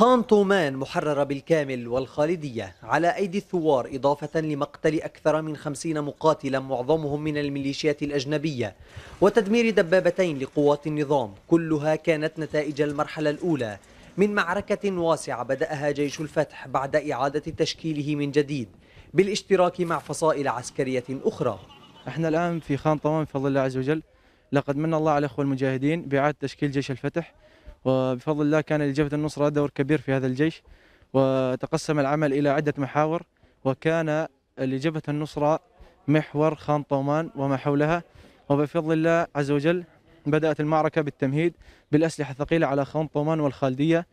خان طومان محررة بالكامل والخالدية على أيدي الثوار إضافة لمقتل أكثر من خمسين مقاتلا معظمهم من الميليشيات الأجنبية وتدمير دبابتين لقوات النظام كلها كانت نتائج المرحلة الأولى من معركة واسعة بدأها جيش الفتح بعد إعادة تشكيله من جديد بالاشتراك مع فصائل عسكرية أخرى احنا الآن في خان طومان بفضل الله عز وجل لقد من الله على أخوة المجاهدين بإعادة تشكيل جيش الفتح وبفضل الله كان لجبهة النصرة دور كبير في هذا الجيش وتقسم العمل إلى عدة محاور وكان لجبهة النصرة محور خان طومان وما حولها وبفضل الله عز وجل بدأت المعركة بالتمهيد بالأسلحة الثقيلة على خان طومان والخالدية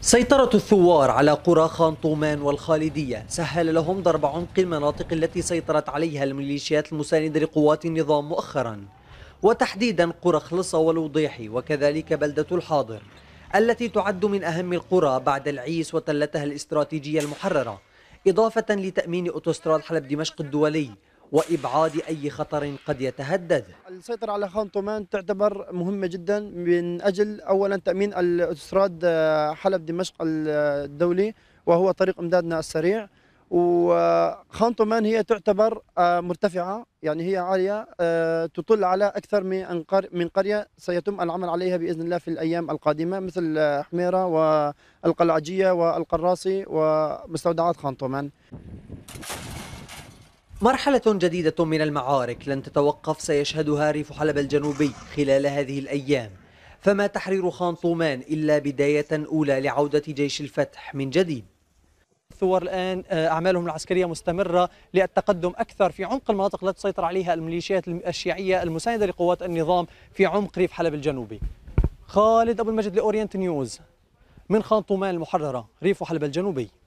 سيطرة الثوار على قرى خان طومان والخالدية سهل لهم ضرب عمق المناطق التي سيطرت عليها الميليشيات المساندة لقوات النظام مؤخراً وتحديدا قرى خلصة والوضيحي وكذلك بلدة الحاضر التي تعد من أهم القرى بعد العيس وتلتها الاستراتيجية المحررة إضافة لتأمين أوتوستراد حلب دمشق الدولي وإبعاد أي خطر قد يتهدد السيطرة على خان طومان تعتبر مهمة جدا من أجل أولا تأمين الأوتوستراد آه، حلب دمشق الدولي وهو طريق إمدادنا السريع وخان هي تعتبر آه، مرتفعة يعني هي عالية آه، تطل على أكثر من من قرية سيتم العمل عليها بإذن الله في الأيام القادمة مثل حميرة والقلعجية والقراصي ومستودعات خان مرحلة جديدة من المعارك لن تتوقف سيشهدها ريف حلب الجنوبي خلال هذه الأيام فما تحرير خان طومان إلا بداية أولى لعودة جيش الفتح من جديد الثور الآن آه، أعمالهم العسكرية مستمرة للتقدم أكثر في عمق المناطق التي تسيطر عليها الميليشيات الشيعية المساندة لقوات النظام في عمق ريف حلب الجنوبي خالد أبو المجد لأورينت نيوز من خانطومان المحررة ريف حلب الجنوبي